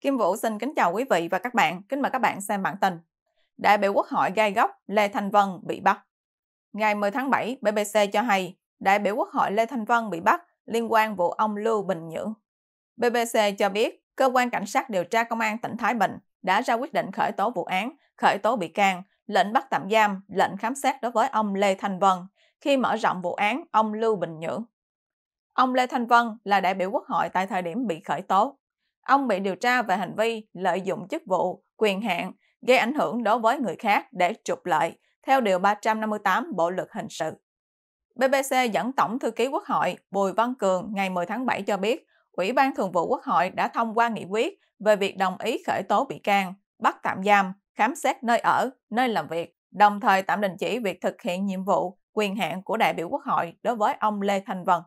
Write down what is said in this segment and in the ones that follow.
Kim Vũ xin kính chào quý vị và các bạn, kính mời các bạn xem bản tin. Đại biểu Quốc hội gai góc Lê Thanh Vân bị bắt. Ngày 10 tháng 7, BBC cho hay đại biểu Quốc hội Lê Thanh Vân bị bắt liên quan vụ ông Lưu Bình Nhưỡng. BBC cho biết cơ quan cảnh sát điều tra công an tỉnh Thái Bình đã ra quyết định khởi tố vụ án, khởi tố bị can, lệnh bắt tạm giam, lệnh khám xét đối với ông Lê Thanh Vân khi mở rộng vụ án ông Lưu Bình Nhưỡng. Ông Lê Thanh Vân là đại biểu Quốc hội tại thời điểm bị khởi tố. Ông bị điều tra về hành vi lợi dụng chức vụ, quyền hạn, gây ảnh hưởng đối với người khác để trục lợi, theo Điều 358 Bộ Luật Hình sự. BBC dẫn Tổng Thư ký Quốc hội Bùi Văn Cường ngày 10 tháng 7 cho biết, Ủy ban Thường vụ Quốc hội đã thông qua nghị quyết về việc đồng ý khởi tố bị can, bắt tạm giam, khám xét nơi ở, nơi làm việc, đồng thời tạm đình chỉ việc thực hiện nhiệm vụ, quyền hạn của đại biểu Quốc hội đối với ông Lê Thanh Vân.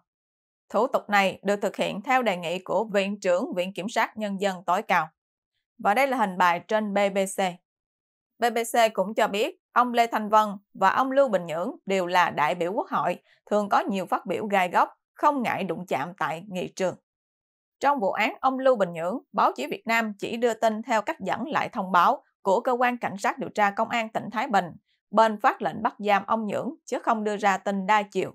Thủ tục này được thực hiện theo đề nghị của Viện trưởng Viện Kiểm sát Nhân dân tối cao. Và đây là hình bài trên BBC. BBC cũng cho biết ông Lê Thanh Vân và ông Lưu Bình Nhưỡng đều là đại biểu quốc hội, thường có nhiều phát biểu gai góc, không ngại đụng chạm tại nghị trường. Trong vụ án ông Lưu Bình Nhưỡng, báo chí Việt Nam chỉ đưa tin theo cách dẫn lại thông báo của cơ quan cảnh sát điều tra công an tỉnh Thái Bình, bên phát lệnh bắt giam ông Nhưỡng chứ không đưa ra tin đa chiều.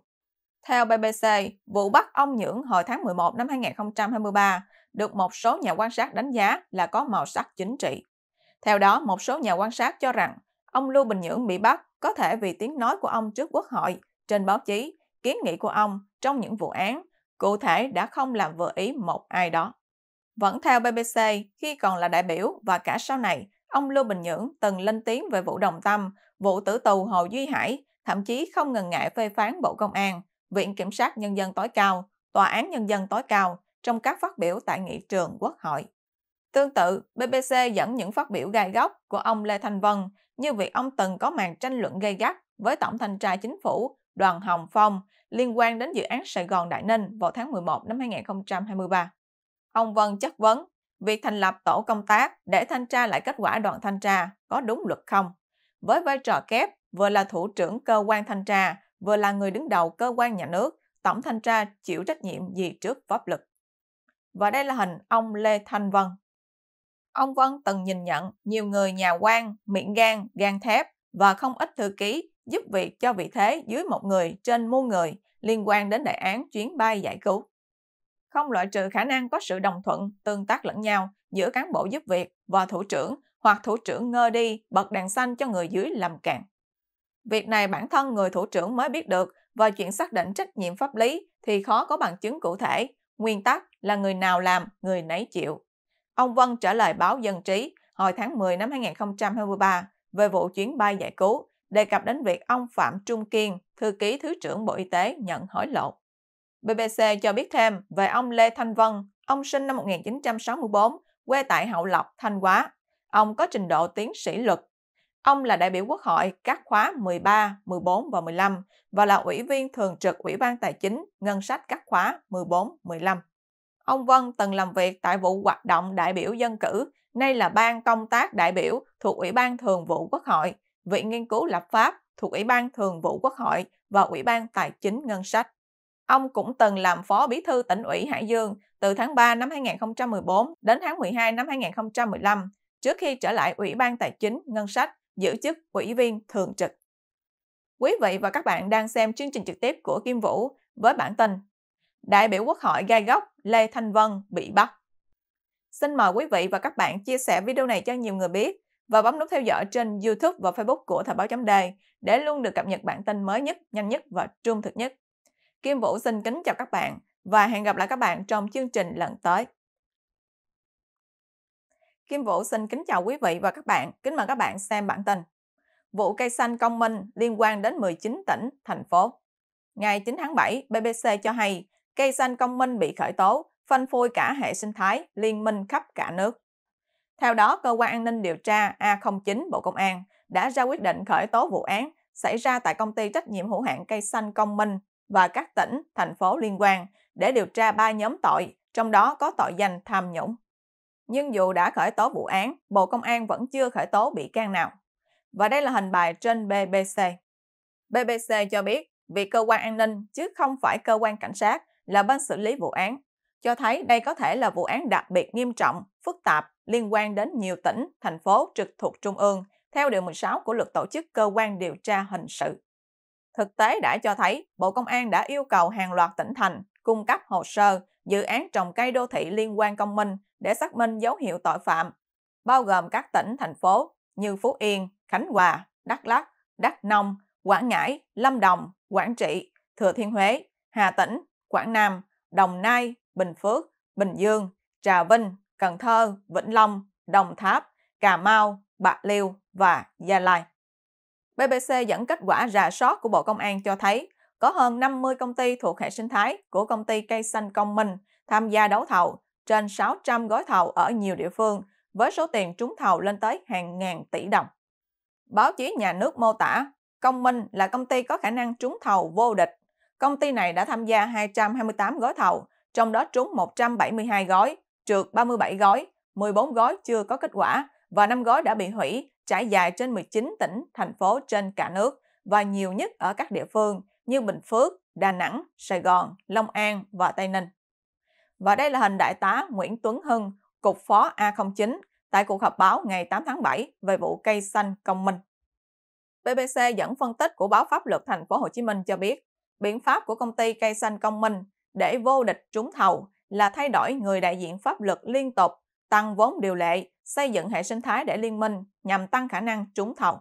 Theo BBC, vụ bắt ông nhưỡng hồi tháng 11 năm 2023 được một số nhà quan sát đánh giá là có màu sắc chính trị. Theo đó, một số nhà quan sát cho rằng ông Lưu Bình Nhưỡng bị bắt có thể vì tiếng nói của ông trước Quốc hội, trên báo chí, kiến nghị của ông trong những vụ án, cụ thể đã không làm vừa ý một ai đó. Vẫn theo BBC, khi còn là đại biểu và cả sau này, ông Lưu Bình Nhưỡng từng lên tiếng về vụ đồng tâm, vụ tử tù Hồ Duy Hải, thậm chí không ngần ngại phê phán Bộ Công an – Viện Kiểm sát Nhân dân tối cao, Tòa án Nhân dân tối cao trong các phát biểu tại nghị trường quốc hội. Tương tự, BBC dẫn những phát biểu gai góc của ông Lê Thanh Vân như việc ông từng có màn tranh luận gây gắt với Tổng thanh tra chính phủ Đoàn Hồng Phong liên quan đến dự án Sài Gòn Đại Ninh vào tháng 11 năm 2023. Ông Vân chất vấn việc thành lập tổ công tác để thanh tra lại kết quả đoàn thanh tra có đúng luật không? Với vai trò kép vừa là thủ trưởng cơ quan thanh tra, vừa là người đứng đầu cơ quan nhà nước, tổng thanh tra chịu trách nhiệm gì trước pháp luật. Và đây là hình ông Lê Thanh Vân. Ông Vân từng nhìn nhận nhiều người nhà quan, miệng gan, gan thép và không ít thư ký giúp việc cho vị thế dưới một người trên muôn người liên quan đến đại án chuyến bay giải cứu. Không loại trừ khả năng có sự đồng thuận, tương tác lẫn nhau giữa cán bộ giúp việc và thủ trưởng hoặc thủ trưởng ngơ đi bật đèn xanh cho người dưới làm cản. Việc này bản thân người thủ trưởng mới biết được và chuyện xác định trách nhiệm pháp lý thì khó có bằng chứng cụ thể. Nguyên tắc là người nào làm, người nấy chịu. Ông Vân trả lời báo Dân Trí hồi tháng 10 năm 2023 về vụ chuyến bay giải cứu, đề cập đến việc ông Phạm Trung Kiên, thư ký Thứ trưởng Bộ Y tế nhận hối lộ. BBC cho biết thêm về ông Lê Thanh Vân, ông sinh năm 1964, quê tại Hậu Lộc, Thanh Hóa. Ông có trình độ tiến sĩ luật Ông là đại biểu Quốc hội các khóa 13, 14 và 15 và là ủy viên thường trực Ủy ban Tài chính, Ngân sách các khóa 14, 15. Ông Vân từng làm việc tại vụ hoạt động đại biểu dân cử, nay là ban công tác đại biểu thuộc Ủy ban Thường vụ Quốc hội, Viện Nghiên cứu Lập pháp thuộc Ủy ban Thường vụ Quốc hội và Ủy ban Tài chính Ngân sách. Ông cũng từng làm Phó Bí thư tỉnh ủy Hải Dương từ tháng 3 năm 2014 đến tháng 12 năm 2015 trước khi trở lại Ủy ban Tài chính Ngân sách giữ chức Ủy viên Thường trực. Quý vị và các bạn đang xem chương trình trực tiếp của Kim Vũ với bản tin Đại biểu Quốc hội gai góc Lê Thanh Vân bị bắt. Xin mời quý vị và các bạn chia sẻ video này cho nhiều người biết và bấm nút theo dõi trên YouTube và Facebook của Thời báo chấm đề để luôn được cập nhật bản tin mới nhất, nhanh nhất và trung thực nhất. Kim Vũ xin kính chào các bạn và hẹn gặp lại các bạn trong chương trình lần tới. Kim Vũ xin kính chào quý vị và các bạn. Kính mời các bạn xem bản tin. Vụ cây xanh công minh liên quan đến 19 tỉnh, thành phố. Ngày 9 tháng 7, BBC cho hay cây xanh công minh bị khởi tố, phanh phôi cả hệ sinh thái, liên minh khắp cả nước. Theo đó, Cơ quan An ninh Điều tra A09 Bộ Công an đã ra quyết định khởi tố vụ án xảy ra tại công ty trách nhiệm hữu hạn cây xanh công minh và các tỉnh, thành phố liên quan để điều tra ba nhóm tội, trong đó có tội danh tham nhũng. Nhưng dù đã khởi tố vụ án, Bộ Công an vẫn chưa khởi tố bị can nào. Và đây là hình bài trên BBC. BBC cho biết, việc cơ quan an ninh chứ không phải cơ quan cảnh sát là bên xử lý vụ án, cho thấy đây có thể là vụ án đặc biệt nghiêm trọng, phức tạp, liên quan đến nhiều tỉnh, thành phố trực thuộc trung ương, theo Điều 16 của luật tổ chức cơ quan điều tra hình sự. Thực tế đã cho thấy, Bộ Công an đã yêu cầu hàng loạt tỉnh thành cung cấp hồ sơ dự án trồng cây đô thị liên quan công minh để xác minh dấu hiệu tội phạm, bao gồm các tỉnh, thành phố như Phú Yên, Khánh Hòa, Đắk Lắk, Đắk Nông, Quảng Ngãi, Lâm Đồng, Quảng Trị, Thừa Thiên Huế, Hà Tĩnh, Quảng Nam, Đồng Nai, Bình Phước, Bình Dương, Trà Vinh, Cần Thơ, Vĩnh Long, Đồng Tháp, Cà Mau, Bạc Liêu và Gia Lai. BBC dẫn kết quả rà soát của Bộ Công an cho thấy có hơn 50 công ty thuộc hệ sinh thái của công ty cây xanh công minh tham gia đấu thầu trên 600 gói thầu ở nhiều địa phương với số tiền trúng thầu lên tới hàng ngàn tỷ đồng. Báo chí nhà nước mô tả Công Minh là công ty có khả năng trúng thầu vô địch. Công ty này đã tham gia 228 gói thầu, trong đó trúng 172 gói, trượt 37 gói, 14 gói chưa có kết quả và 5 gói đã bị hủy, trải dài trên 19 tỉnh, thành phố trên cả nước và nhiều nhất ở các địa phương như Bình Phước, Đà Nẵng, Sài Gòn, Long An và Tây Ninh. Và đây là hình đại tá Nguyễn Tuấn Hưng, Cục Phó A09, tại cuộc họp báo ngày 8 tháng 7 về vụ cây xanh công minh. BBC dẫn phân tích của báo pháp luật thành phố Hồ Chí Minh cho biết, biện pháp của công ty cây xanh công minh để vô địch trúng thầu là thay đổi người đại diện pháp luật liên tục, tăng vốn điều lệ, xây dựng hệ sinh thái để liên minh nhằm tăng khả năng trúng thầu.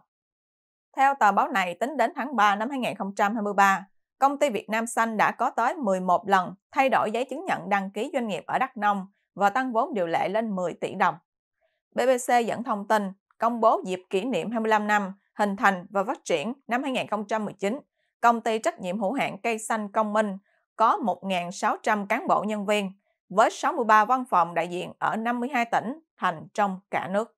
Theo tờ báo này, tính đến tháng 3 năm 2023, công ty Việt Nam Xanh đã có tới 11 lần thay đổi giấy chứng nhận đăng ký doanh nghiệp ở Đắk Nông và tăng vốn điều lệ lên 10 tỷ đồng. BBC dẫn thông tin công bố dịp kỷ niệm 25 năm hình thành và phát triển năm 2019, công ty trách nhiệm hữu hạn cây xanh công minh có 1.600 cán bộ nhân viên với 63 văn phòng đại diện ở 52 tỉnh, thành trong cả nước.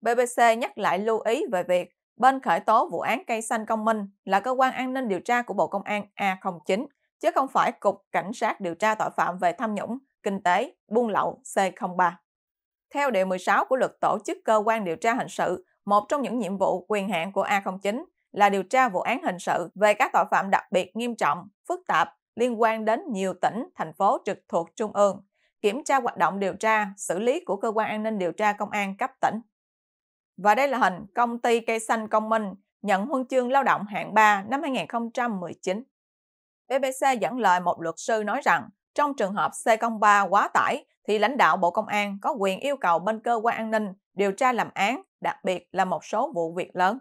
BBC nhắc lại lưu ý về việc bên khởi tố vụ án cây xanh công minh là cơ quan an ninh điều tra của Bộ Công an A09, chứ không phải Cục Cảnh sát điều tra tội phạm về tham nhũng, kinh tế, buôn lậu C03. Theo Điều 16 của luật tổ chức cơ quan điều tra hình sự, một trong những nhiệm vụ quyền hạn của A09 là điều tra vụ án hình sự về các tội phạm đặc biệt nghiêm trọng, phức tạp liên quan đến nhiều tỉnh, thành phố trực thuộc trung ương, kiểm tra hoạt động điều tra, xử lý của cơ quan an ninh điều tra công an cấp tỉnh. Và đây là hình công ty cây xanh công minh nhận huân chương lao động hạng 3 năm 2019. BBC dẫn lời một luật sư nói rằng trong trường hợp C03 quá tải thì lãnh đạo Bộ Công an có quyền yêu cầu bên cơ quan an ninh điều tra làm án, đặc biệt là một số vụ việc lớn.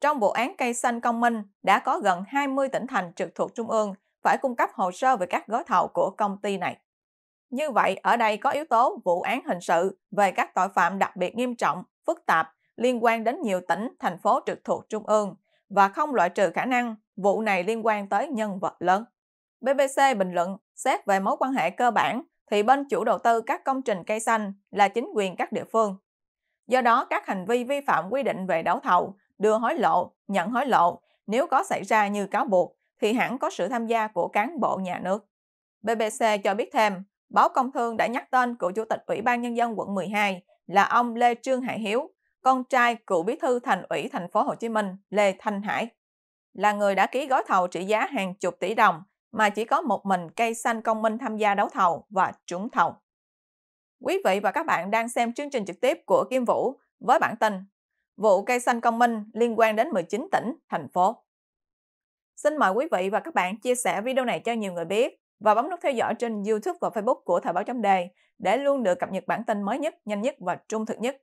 Trong vụ án cây xanh công minh đã có gần 20 tỉnh thành trực thuộc trung ương phải cung cấp hồ sơ về các gói thầu của công ty này. Như vậy, ở đây có yếu tố vụ án hình sự về các tội phạm đặc biệt nghiêm trọng, phức tạp liên quan đến nhiều tỉnh, thành phố trực thuộc trung ương và không loại trừ khả năng vụ này liên quan tới nhân vật lớn. BBC bình luận, xét về mối quan hệ cơ bản thì bên chủ đầu tư các công trình cây xanh là chính quyền các địa phương. Do đó, các hành vi vi phạm quy định về đấu thầu, đưa hối lộ, nhận hối lộ, nếu có xảy ra như cáo buộc, thì hẳn có sự tham gia của cán bộ nhà nước. BBC cho biết thêm, báo Công Thương đã nhắc tên cựu Chủ tịch Ủy ban Nhân dân quận 12 là ông Lê Trương Hải Hiếu con trai cựu bí thư thành ủy thành phố Hồ Chí Minh Lê Thanh Hải, là người đã ký gói thầu trị giá hàng chục tỷ đồng mà chỉ có một mình cây xanh công minh tham gia đấu thầu và trúng thầu. Quý vị và các bạn đang xem chương trình trực tiếp của Kim Vũ với bản tin Vụ cây xanh công minh liên quan đến 19 tỉnh, thành phố. Xin mời quý vị và các bạn chia sẻ video này cho nhiều người biết và bấm nút theo dõi trên YouTube và Facebook của Thời báo chấm đề để luôn được cập nhật bản tin mới nhất, nhanh nhất và trung thực nhất